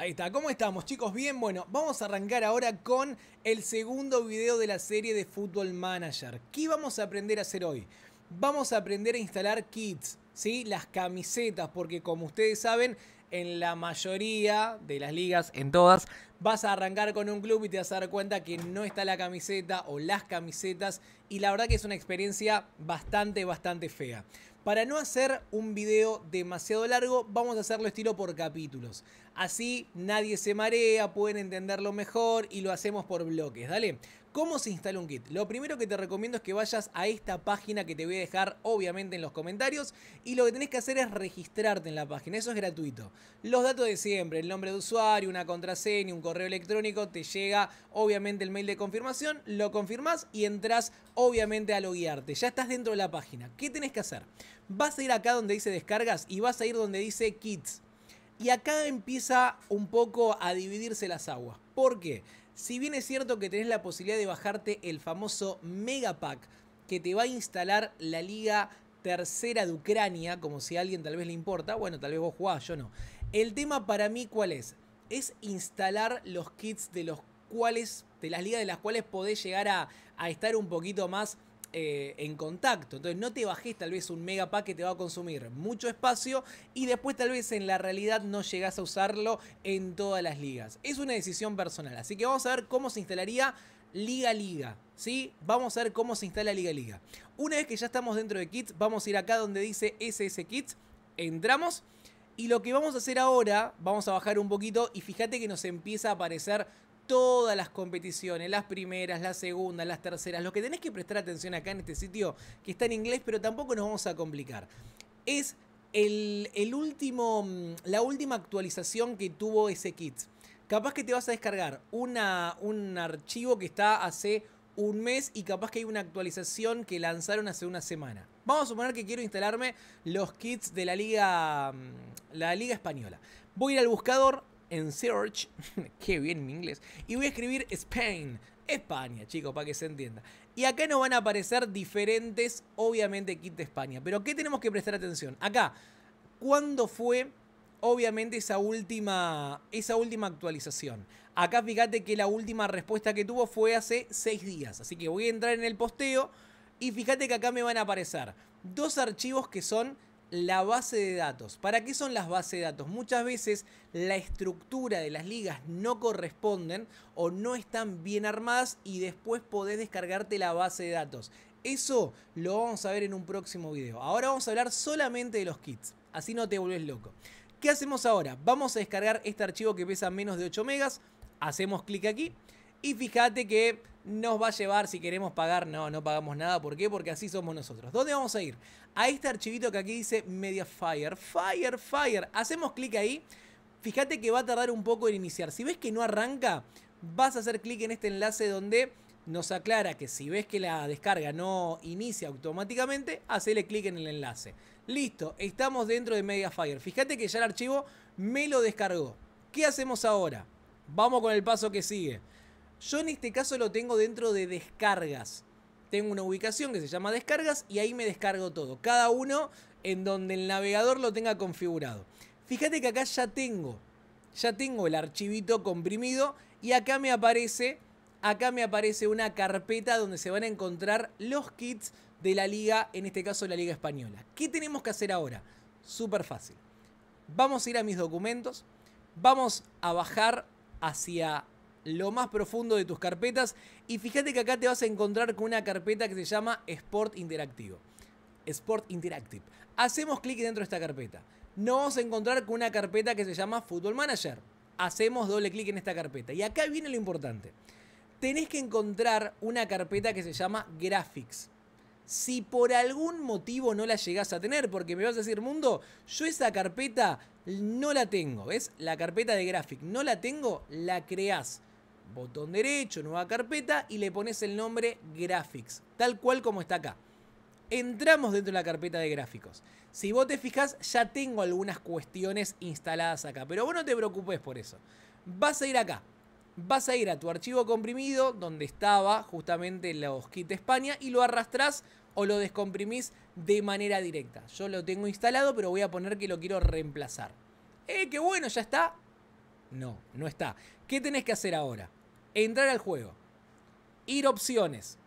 Ahí está, ¿cómo estamos chicos? Bien, bueno, vamos a arrancar ahora con el segundo video de la serie de Football Manager. ¿Qué vamos a aprender a hacer hoy? Vamos a aprender a instalar kits, ¿sí? Las camisetas, porque como ustedes saben, en la mayoría de las ligas, en todas, vas a arrancar con un club y te vas a dar cuenta que no está la camiseta o las camisetas y la verdad que es una experiencia bastante, bastante fea. Para no hacer un video demasiado largo, vamos a hacerlo estilo por capítulos. Así nadie se marea, pueden entenderlo mejor y lo hacemos por bloques. Dale, ¿Cómo se instala un kit? Lo primero que te recomiendo es que vayas a esta página que te voy a dejar obviamente en los comentarios y lo que tenés que hacer es registrarte en la página, eso es gratuito. Los datos de siempre, el nombre de usuario, una contraseña, un correo electrónico, te llega obviamente el mail de confirmación, lo confirmás y entras obviamente a loguearte. Ya estás dentro de la página. ¿Qué tenés que hacer? Vas a ir acá donde dice descargas y vas a ir donde dice kits. Y acá empieza un poco a dividirse las aguas. ¿Por qué? Si bien es cierto que tenés la posibilidad de bajarte el famoso Mega Pack que te va a instalar la liga tercera de Ucrania, como si a alguien tal vez le importa, bueno, tal vez vos jugás, yo no. El tema para mí cuál es? Es instalar los kits de los cuales de las ligas de las cuales podés llegar a estar un poquito más eh, en contacto. Entonces no te bajes tal vez un pack que te va a consumir mucho espacio y después tal vez en la realidad no llegas a usarlo en todas las ligas. Es una decisión personal, así que vamos a ver cómo se instalaría liga liga. ¿Sí? Vamos a ver cómo se instala liga liga. Una vez que ya estamos dentro de kits, vamos a ir acá donde dice SS kits Entramos. Y lo que vamos a hacer ahora, vamos a bajar un poquito y fíjate que nos empieza a aparecer todas las competiciones, las primeras, las segundas, las terceras. Lo que tenés que prestar atención acá en este sitio, que está en inglés, pero tampoco nos vamos a complicar, es el último, mm, la última actualización que tuvo ese kit. Capaz que te vas a descargar un archivo que está hace un mes y capaz que hay una actualización que lanzaron hace una semana. Vamos a suponer que quiero instalarme los kits de la liga mm, la liga española. Voy a ir al buscador, en search, qué bien mi inglés, y voy a escribir Spain, España, chicos, para que se entienda. Y acá nos van a aparecer diferentes, obviamente, kits de España. Pero ¿qué tenemos que prestar atención? Acá, ¿cuándo fue, obviamente, esa última, esa última actualización? Acá fíjate que la última respuesta que tuvo fue hace 6 días. Así que voy a entrar en el posteo y fíjate que acá me van a aparecer dos archivos que son la base de datos. ¿Para qué son las bases de datos? Muchas veces la estructura de las ligas no corresponden o no están bien armadas y después podés descargarte la base de datos. Eso lo vamos a ver en un próximo video. Ahora vamos a hablar solamente de los kits, así no te volvés loco. ¿Qué hacemos ahora? Vamos a descargar este archivo que pesa menos de 8 megas, hacemos clic aquí y fíjate que nos va a llevar, si queremos pagar, no, no pagamos nada. ¿Por qué? Porque así somos nosotros. ¿Dónde vamos a ir? A este archivito que aquí dice Mediafire. Fire, Fire. Hacemos clic ahí. Fíjate que va a tardar un poco en iniciar. Si ves que no arranca, vas a hacer clic en este enlace donde nos aclara que si ves que la descarga no inicia automáticamente, hacele clic en el enlace. Listo, estamos dentro de Mediafire. Fíjate que ya el archivo me lo descargó. ¿Qué hacemos ahora? Vamos con el paso que sigue. Yo en este caso lo tengo dentro de descargas. Tengo una ubicación que se llama descargas y ahí me descargo todo. Cada uno en donde el navegador lo tenga configurado. Fíjate que acá ya tengo, ya tengo el archivito comprimido y acá me aparece, acá me aparece una carpeta donde se van a encontrar los kits de la liga, en este caso la liga española. ¿Qué tenemos que hacer ahora? Súper fácil. Vamos a ir a mis documentos, vamos a bajar hacia lo más profundo de tus carpetas y fíjate que acá te vas a encontrar con una carpeta que se llama Sport Interactivo. Sport Interactive. Hacemos clic dentro de esta carpeta. Nos vamos a encontrar con una carpeta que se llama Football Manager. Hacemos doble clic en esta carpeta. Y acá viene lo importante. Tenés que encontrar una carpeta que se llama Graphics. Si por algún motivo no la llegás a tener, porque me vas a decir, mundo, yo esa carpeta no la tengo, ¿ves? La carpeta de Graphics no la tengo, la creás botón derecho, nueva carpeta y le pones el nombre graphics, tal cual como está acá. Entramos dentro de la carpeta de gráficos. Si vos te fijas, ya tengo algunas cuestiones instaladas acá, pero vos no te preocupes por eso. Vas a ir acá, vas a ir a tu archivo comprimido donde estaba justamente la kits España y lo arrastrás o lo descomprimís de manera directa. Yo lo tengo instalado, pero voy a poner que lo quiero reemplazar. ¡Eh, qué bueno! ¿Ya está? No, no está. ¿Qué tenés que hacer ahora? entrar al juego, ir opciones.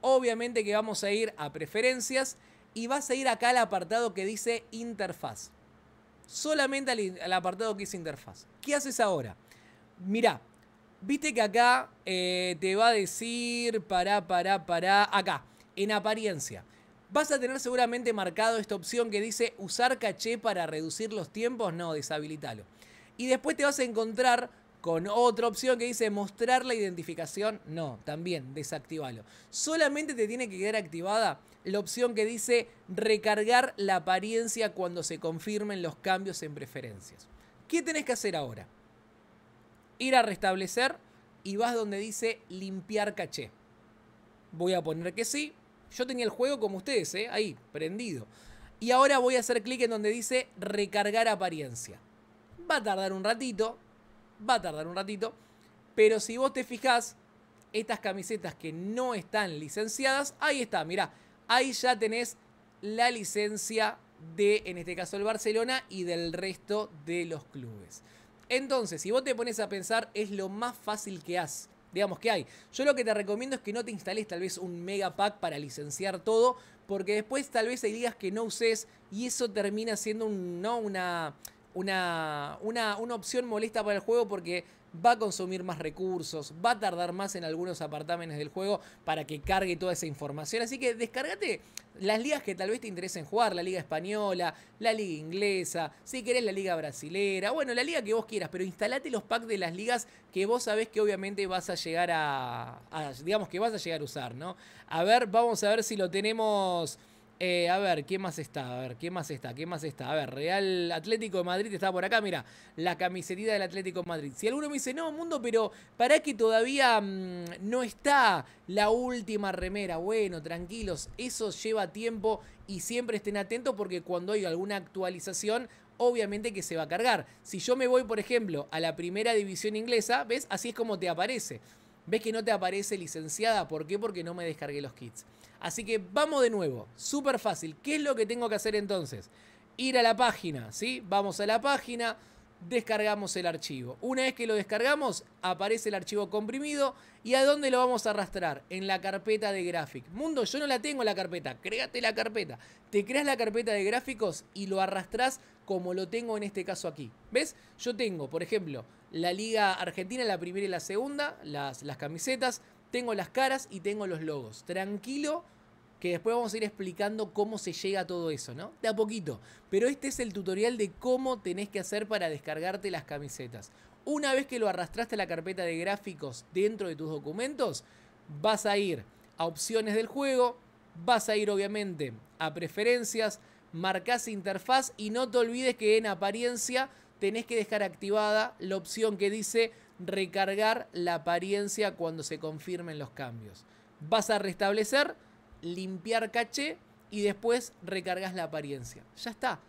Obviamente que vamos a ir a preferencias y vas a ir acá al apartado que dice interfaz. Solamente al, apartado que dice interfaz. ¿Qué haces ahora? Mirá, viste que acá eh, te va a decir para, para, para, acá, en apariencia. Vas a tener seguramente marcado esta opción que dice usar caché para reducir los tiempos. No, deshabilitalo. Y después te vas a encontrar con otra opción que dice mostrar la identificación. No, también desactivalo. Solamente te tiene que quedar activada la opción que dice recargar la apariencia cuando se confirmen los cambios en preferencias. ¿Qué tenés que hacer ahora? Ir a restablecer y vas donde dice limpiar caché. Voy a poner que sí. Yo tenía el juego como ustedes, ¿eh? ahí, prendido. Y ahora voy a hacer clic en donde dice recargar apariencia. Va a tardar un ratito, va a tardar un ratito, pero si vos te fijás, estas camisetas que no están licenciadas, ahí está, mirá, ahí ya tenés la licencia de, en este caso, el Barcelona y del resto de los clubes. Entonces, si vos te pones a pensar, es lo más fácil que has. Digamos que hay. Yo lo que te recomiendo es que no te instales tal vez un mega pack para licenciar todo, porque después tal vez hay digas que no uses y eso termina siendo un, no una una, una, una opción molesta para el juego porque va a consumir más recursos, va a tardar más en algunos apartamentos del juego para que cargue toda esa información. Así que descargate las ligas que tal vez te interesen jugar, la liga española, la liga inglesa, si querés la liga brasilera, bueno, la liga que vos quieras, pero instalate los packs de las ligas que vos sabés que obviamente vas a llegar a, a digamos que vas a llegar a usar, ¿no? A ver, vamos a ver si lo tenemos eh, a ver, ¿qué más está? A ver, ¿qué más está? ¿Qué más está? A ver, Real Atlético de Madrid está por acá, mira, la camiseta del Atlético de Madrid. Si alguno me dice, no, mundo, pero para que todavía mm, no está la última remera. Bueno, tranquilos, eso lleva tiempo y siempre estén atentos porque cuando hay alguna actualización, obviamente que se va a cargar. Si yo me voy, por ejemplo, a la primera división inglesa, ¿ves? Así es como te aparece. ¿Ves que no te aparece licenciada? ¿Por qué? Porque no me descargué los kits. Así que vamos de nuevo, súper fácil. ¿Qué es lo que tengo que hacer entonces? Ir a la página, ¿sí? Vamos a la página, descargamos el archivo. Una vez que lo descargamos, aparece el archivo comprimido. ¿Y a dónde lo vamos a arrastrar? En la carpeta de Graphic. Mundo, yo no la tengo la carpeta. Créate la carpeta. Te creas la carpeta de gráficos y lo arrastras como lo tengo en este caso aquí. ¿Ves? Yo tengo, por ejemplo, la Liga Argentina, la primera y la segunda, las, las camisetas tengo las caras y tengo los logos. Tranquilo, que después vamos a ir explicando cómo se llega a todo eso, ¿no? De a poquito. Pero este es el tutorial de cómo tenés que hacer para descargarte las camisetas. Una vez que lo arrastraste a la carpeta de gráficos dentro de tus documentos, vas a ir a opciones del juego, vas a ir obviamente a preferencias, marcas interfaz y no te olvides que en apariencia tenés que dejar activada la opción que dice recargar la apariencia cuando se confirmen los cambios. Vas a restablecer, limpiar caché y después recargas la apariencia. Ya está.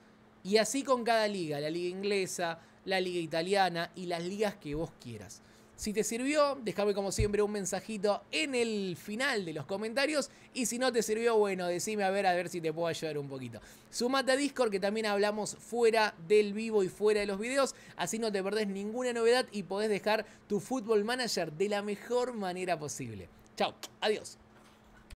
Y así con cada liga, la liga inglesa, la liga italiana y las ligas que vos quieras. Si te sirvió, déjame como siempre un mensajito en el final de los comentarios. Y si no te sirvió, bueno, decime a ver, a ver si te puedo ayudar un poquito. Sumate a Discord que también hablamos fuera del vivo y fuera de los videos. Así no te perdés ninguna novedad y podés dejar tu Football Manager de la mejor manera posible. Chao, adiós.